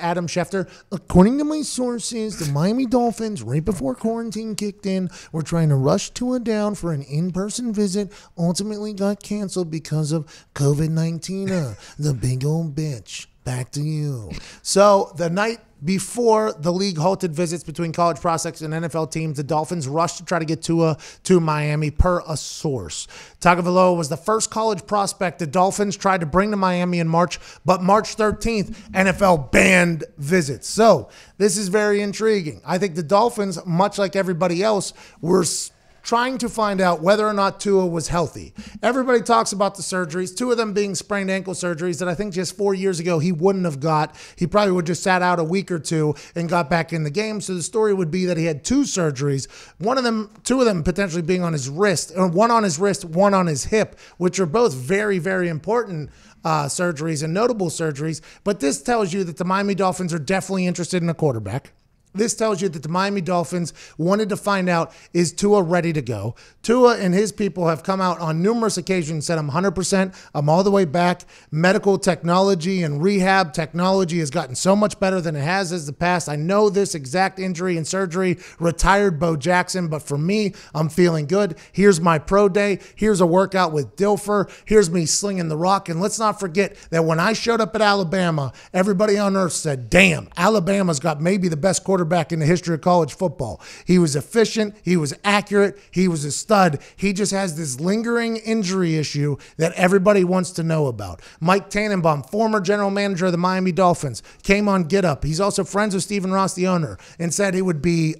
Adam Schefter. According to my sources, the Miami Dolphins, right before quarantine kicked in, were trying to rush to a down for an in person visit, ultimately got canceled because of COVID 19. Uh, the big old bitch back to you. So the night before the league halted visits between college prospects and NFL teams, the Dolphins rushed to try to get Tua to Miami, per a source. Tagovailoa was the first college prospect the Dolphins tried to bring to Miami in March, but March 13th, NFL banned visits. So this is very intriguing. I think the Dolphins, much like everybody else, were trying to find out whether or not Tua was healthy. Everybody talks about the surgeries, two of them being sprained ankle surgeries that I think just four years ago he wouldn't have got. He probably would just sat out a week or two and got back in the game. So the story would be that he had two surgeries, one of them, two of them potentially being on his wrist, or uh, one on his wrist, one on his hip, which are both very, very important. Uh, surgeries and notable surgeries, but this tells you that the Miami Dolphins are definitely interested in a quarterback. This tells you that the Miami Dolphins wanted to find out is Tua ready to go? Tua and his people have come out on numerous occasions said, I'm 100%, I'm all the way back. Medical technology and rehab technology has gotten so much better than it has in the past. I know this exact injury and surgery retired Bo Jackson, but for me, I'm feeling good. Here's my pro day. Here's a workout with Dilfer. Here's me slinging the rock. And let's not forget that when I showed up at Alabama, everybody on earth said, damn, Alabama's got maybe the best quarterback quarterback in the history of college football. He was efficient, he was accurate, he was a stud. He just has this lingering injury issue that everybody wants to know about. Mike Tannenbaum, former general manager of the Miami Dolphins, came on Get Up. He's also friends with Stephen Ross, the owner, and said it would be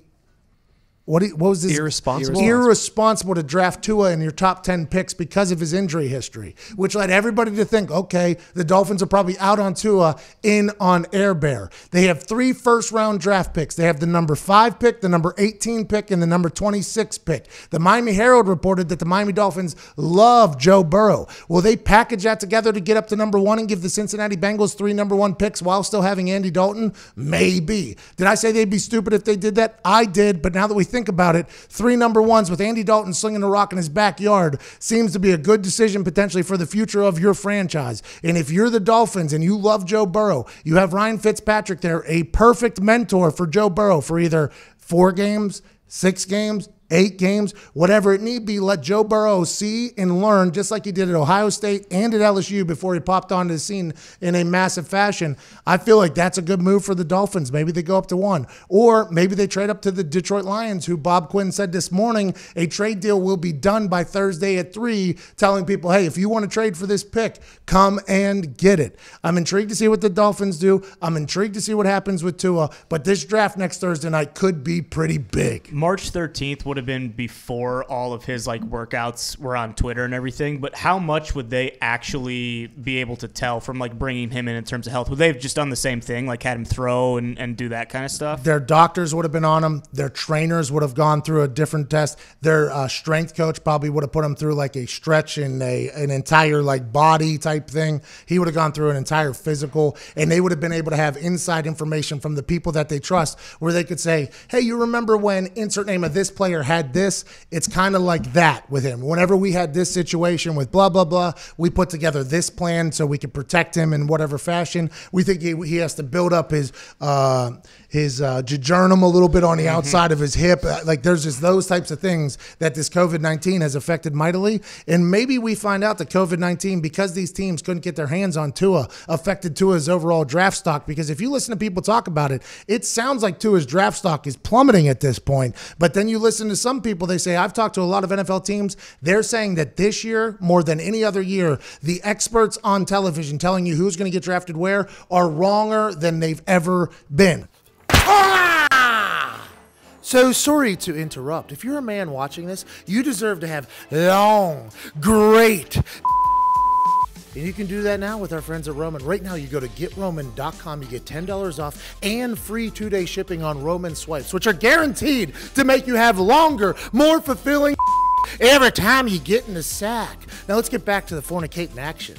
what, he, what was this irresponsible? Irresponsible to draft Tua in your top ten picks because of his injury history, which led everybody to think, okay, the Dolphins are probably out on Tua, in on Air Bear. They have three first round draft picks. They have the number five pick, the number eighteen pick, and the number twenty six pick. The Miami Herald reported that the Miami Dolphins love Joe Burrow. Will they package that together to get up to number one and give the Cincinnati Bengals three number one picks while still having Andy Dalton? Maybe. Did I say they'd be stupid if they did that? I did, but now that we think about it, three number ones with Andy Dalton slinging the rock in his backyard seems to be a good decision potentially for the future of your franchise. And if you're the Dolphins and you love Joe Burrow, you have Ryan Fitzpatrick there, a perfect mentor for Joe Burrow for either four games, six games, eight games, whatever it need be, let Joe Burrow see and learn, just like he did at Ohio State and at LSU before he popped onto the scene in a massive fashion. I feel like that's a good move for the Dolphins. Maybe they go up to one, or maybe they trade up to the Detroit Lions, who Bob Quinn said this morning a trade deal will be done by Thursday at three, telling people, hey, if you want to trade for this pick, come and get it. I'm intrigued to see what the Dolphins do. I'm intrigued to see what happens with Tua, but this draft next Thursday night could be pretty big. March 13th, would have been before all of his like workouts were on Twitter and everything, but how much would they actually be able to tell from like bringing him in in terms of health? Would they have just done the same thing, like had him throw and, and do that kind of stuff? Their doctors would have been on him. Their trainers would have gone through a different test. Their uh, strength coach probably would have put him through like a stretch and a an entire like body type thing. He would have gone through an entire physical, and they would have been able to have inside information from the people that they trust, where they could say, "Hey, you remember when insert name of this player had this, it's kind of like that with him. Whenever we had this situation with blah, blah, blah, we put together this plan so we could protect him in whatever fashion. We think he, he has to build up his. Uh, his uh, jejunum a little bit on the mm-hmm. outside mm-hmm. of his hip. Uh, like there's just those types of things that this COVID 19 has affected mightily. And maybe we find out that COVID 19, because these teams couldn't get their hands on Tua, affected Tua's overall draft stock. Because if you listen to people talk about it, it sounds like Tua's draft stock is plummeting at this point. But then you listen to some people, they say, I've talked to a lot of NFL teams. They're saying that this year, more than any other year, the experts on television telling you who's going to get drafted where are wronger than they've ever been. Ah! So sorry to interrupt. If you're a man watching this, you deserve to have long, great. And you can do that now with our friends at Roman. Right now, you go to getroman.com, you get $10 off and free two day shipping on Roman swipes, which are guaranteed to make you have longer, more fulfilling every time you get in the sack. Now, let's get back to the fornicating action.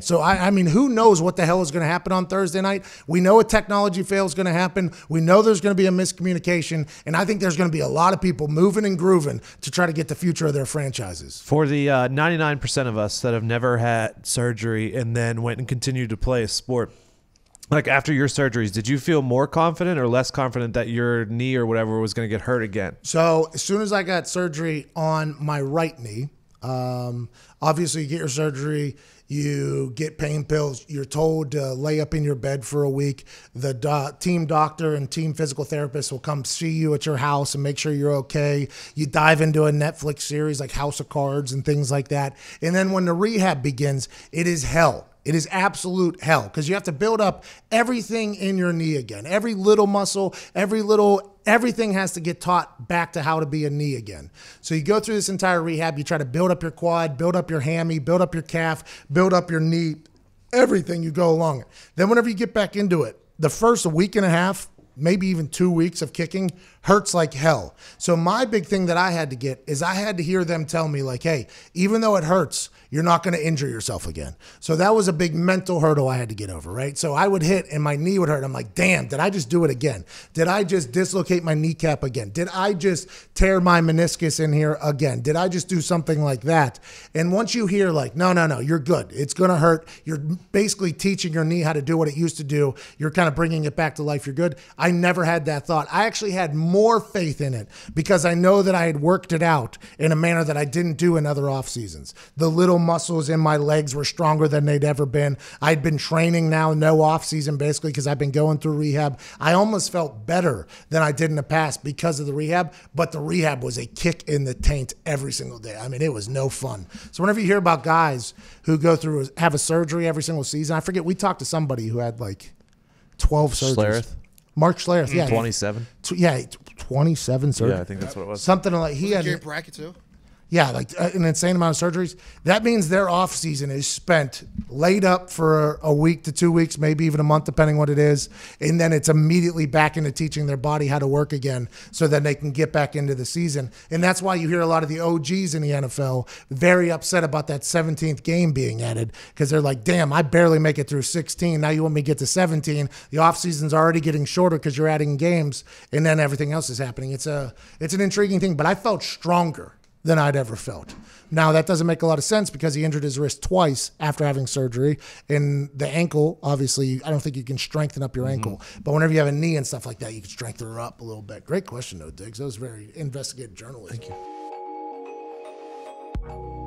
So, I, I mean, who knows what the hell is going to happen on Thursday night? We know a technology fail is going to happen. We know there's going to be a miscommunication. And I think there's going to be a lot of people moving and grooving to try to get the future of their franchises. For the uh, 99% of us that have never had surgery and then went and continued to play a sport, like after your surgeries, did you feel more confident or less confident that your knee or whatever was going to get hurt again? So, as soon as I got surgery on my right knee, um, obviously, you get your surgery you get pain pills, you're told to lay up in your bed for a week. The do- team doctor and team physical therapist will come see you at your house and make sure you're okay. You dive into a Netflix series like House of Cards and things like that. And then when the rehab begins, it is hell. It is absolute hell because you have to build up everything in your knee again. Every little muscle, every little everything has to get taught back to how to be a knee again. So you go through this entire rehab, you try to build up your quad, build up your hammy, build up your calf, build up your knee, everything you go along Then whenever you get back into it, the first week and a half maybe even two weeks of kicking hurts like hell. So my big thing that I had to get is I had to hear them tell me like, "Hey, even though it hurts, you're not going to injure yourself again." So that was a big mental hurdle I had to get over, right? So I would hit and my knee would hurt. I'm like, "Damn, did I just do it again? Did I just dislocate my kneecap again? Did I just tear my meniscus in here again? Did I just do something like that?" And once you hear like, "No, no, no, you're good. It's going to hurt. You're basically teaching your knee how to do what it used to do. You're kind of bringing it back to life. You're good." I never had that thought. I actually had more faith in it because I know that I had worked it out in a manner that I didn't do in other off seasons. The little muscles in my legs were stronger than they'd ever been. I'd been training now, no off season basically, because I've been going through rehab. I almost felt better than I did in the past because of the rehab, but the rehab was a kick in the taint every single day. I mean, it was no fun. So whenever you hear about guys who go through have a surgery every single season, I forget we talked to somebody who had like twelve surgeries. Mark Schlereth, hmm. yeah, 27. Tw- yeah, 27 sir. Yeah, I think that's what it was. Something like he had Gary Brackett too. Yeah, like uh, an insane amount of surgeries. That means their off season is spent laid up for a week to two weeks, maybe even a month, depending what it is, and then it's immediately back into teaching their body how to work again, so then they can get back into the season. And that's why you hear a lot of the OGs in the NFL very upset about that 17th game being added because they're like, "Damn, I barely make it through 16. Now you want me to get to 17? The off season's already getting shorter because you're adding games, and then everything else is happening." It's a it's an intriguing thing, but I felt stronger than I'd ever felt. Now, that doesn't make a lot of sense because he injured his wrist twice after having surgery. And the ankle, obviously, I don't think you can strengthen up your mm -hmm. ankle. Mm-hmm. But whenever you have a knee and stuff like that, you can strengthen her up a little bit. Great question, though, Diggs. That was very investigative journalism. Thank you.